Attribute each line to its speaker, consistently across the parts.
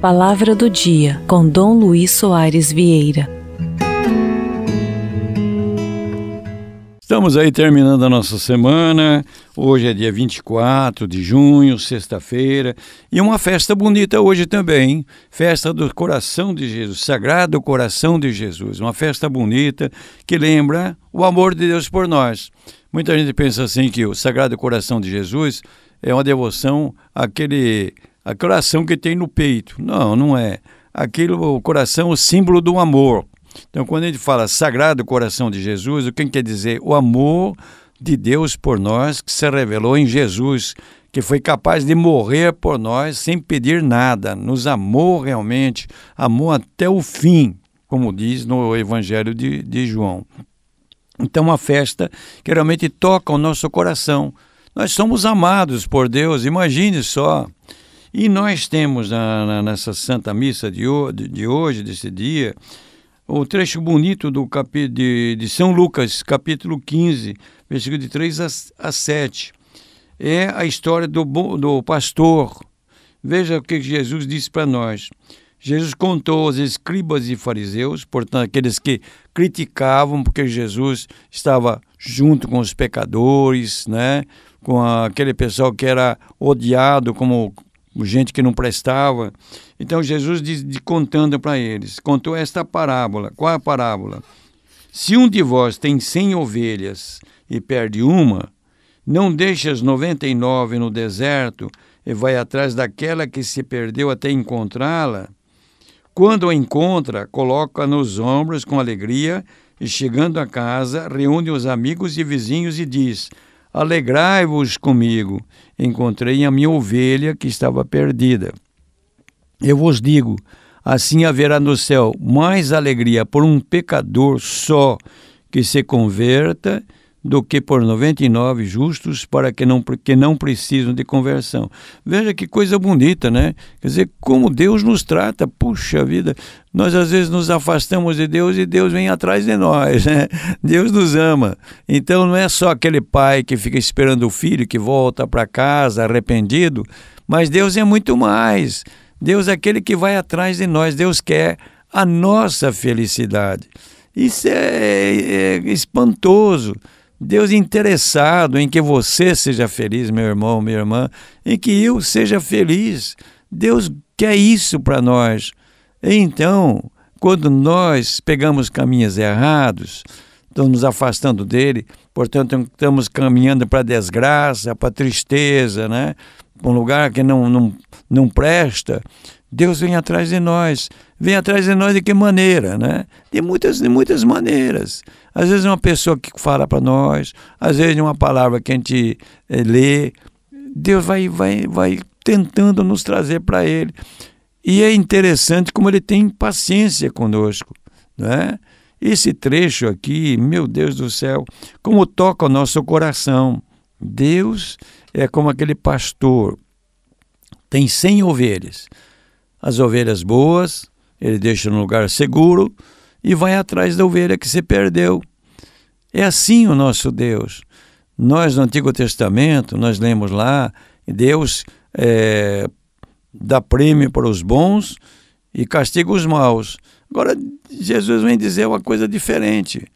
Speaker 1: Palavra do Dia, com Dom Luiz Soares Vieira. Estamos aí terminando a nossa semana. Hoje é dia 24 de junho, sexta-feira, e uma festa bonita hoje também, hein? festa do coração de Jesus, Sagrado Coração de Jesus, uma festa bonita que lembra o amor de Deus por nós. Muita gente pensa assim que o Sagrado Coração de Jesus é uma devoção àquele a coração que tem no peito. Não, não é. Aquilo, o coração é o símbolo do amor. Então, quando a gente fala Sagrado Coração de Jesus, o que quer dizer? O amor de Deus por nós que se revelou em Jesus, que foi capaz de morrer por nós sem pedir nada, nos amou realmente, amou até o fim, como diz no Evangelho de, de João. Então, uma festa que realmente toca o nosso coração. Nós somos amados por Deus, imagine só. E nós temos na, na, nessa Santa Missa de, de, de, hoje, desse dia, o trecho bonito do capi, de, de São Lucas, capítulo 15, versículo de 3 a, a 7. É a história do, do pastor. Veja o que Jesus disse para nós. Jesus contou aos escribas e fariseus, portanto, aqueles que criticavam porque Jesus estava junto com os pecadores, né? com aquele pessoal que era odiado como gente que não prestava. Então Jesus diz, de, contando para eles, contou esta parábola. Qual é a parábola? Se um de vós tem cem ovelhas e perde uma, não deixa as noventa e nove no deserto e vai atrás daquela que se perdeu até encontrá-la. Quando a encontra, coloca nos ombros com alegria e, chegando a casa, reúne os amigos e vizinhos e diz: Alegrai-vos comigo, encontrei a minha ovelha que estava perdida. Eu vos digo: assim haverá no céu mais alegria por um pecador só que se converta do que por 99 justos para que não, que não precisam de conversão. Veja que coisa bonita, né? Quer dizer, como Deus nos trata, puxa vida, nós às vezes nos afastamos de Deus e Deus vem atrás de nós, né? Deus nos ama. Então não é só aquele pai que fica esperando o filho que volta para casa arrependido, mas Deus é muito mais. Deus é aquele que vai atrás de nós, Deus quer a nossa felicidade. Isso é, é, é espantoso. Deus interessado em que você seja feliz, meu irmão, minha irmã, e que eu seja feliz. Deus quer isso para nós. Então, quando nós pegamos caminhos errados, estamos nos afastando dele, portanto, estamos caminhando para a desgraça, para a tristeza, né? um lugar que não, não, não presta. Deus vem atrás de nós. Vem atrás de nós de que maneira, né? De muitas, de muitas maneiras. Às vezes uma pessoa que fala para nós, às vezes uma palavra que a gente é, lê, Deus vai, vai, vai tentando nos trazer para Ele. E é interessante como Ele tem paciência conosco, não é? Esse trecho aqui, meu Deus do céu, como toca o nosso coração. Deus é como aquele pastor, tem cem ovelhas. As ovelhas boas, ele deixa no lugar seguro, e vai atrás da ovelha que se perdeu. É assim o nosso Deus. Nós no Antigo Testamento, nós lemos lá, Deus é, dá prêmio para os bons e castiga os maus. Agora, Jesus vem dizer uma coisa diferente.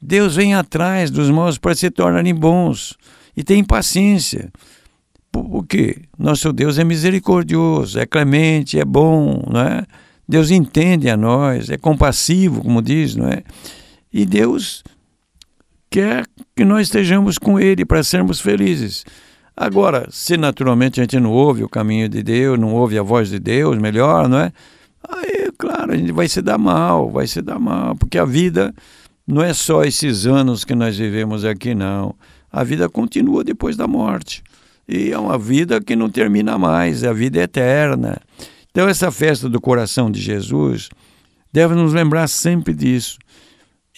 Speaker 1: Deus vem atrás dos maus para se tornarem bons e tem paciência. Por quê? Nosso Deus é misericordioso, é clemente, é bom, não é? Deus entende a nós, é compassivo, como diz, não é? E Deus quer que nós estejamos com Ele para sermos felizes. Agora, se naturalmente a gente não ouve o caminho de Deus, não ouve a voz de Deus, melhor, não é? Aí, claro, a gente vai se dar mal, vai se dar mal, porque a vida não é só esses anos que nós vivemos aqui, não. A vida continua depois da morte. E é uma vida que não termina mais, a vida é eterna. Então, essa festa do coração de Jesus deve nos lembrar sempre disso.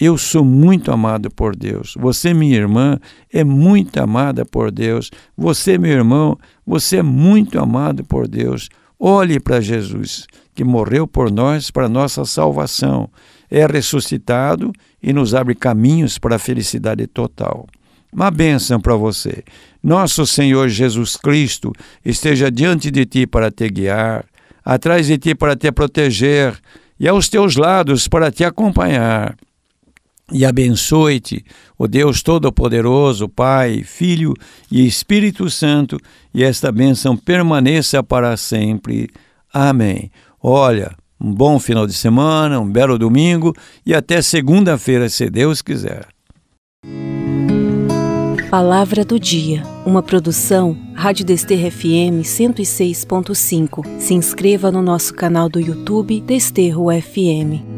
Speaker 1: Eu sou muito amado por Deus. Você, minha irmã, é muito amada por Deus. Você, meu irmão, você é muito amado por Deus. Olhe para Jesus, que morreu por nós para nossa salvação. É ressuscitado e nos abre caminhos para a felicidade total. Uma bênção para você. Nosso Senhor Jesus Cristo esteja diante de ti para te guiar atrás de ti para te proteger, e aos teus lados para te acompanhar. E abençoe-te, o Deus Todo-Poderoso, Pai, Filho e Espírito Santo, e esta bênção permaneça para sempre. Amém. Olha, um bom final de semana, um belo domingo e até segunda-feira, se Deus quiser. Palavra do Dia, uma produção Rádio Desterro FM 106.5. Se inscreva no nosso canal do YouTube Desterro FM.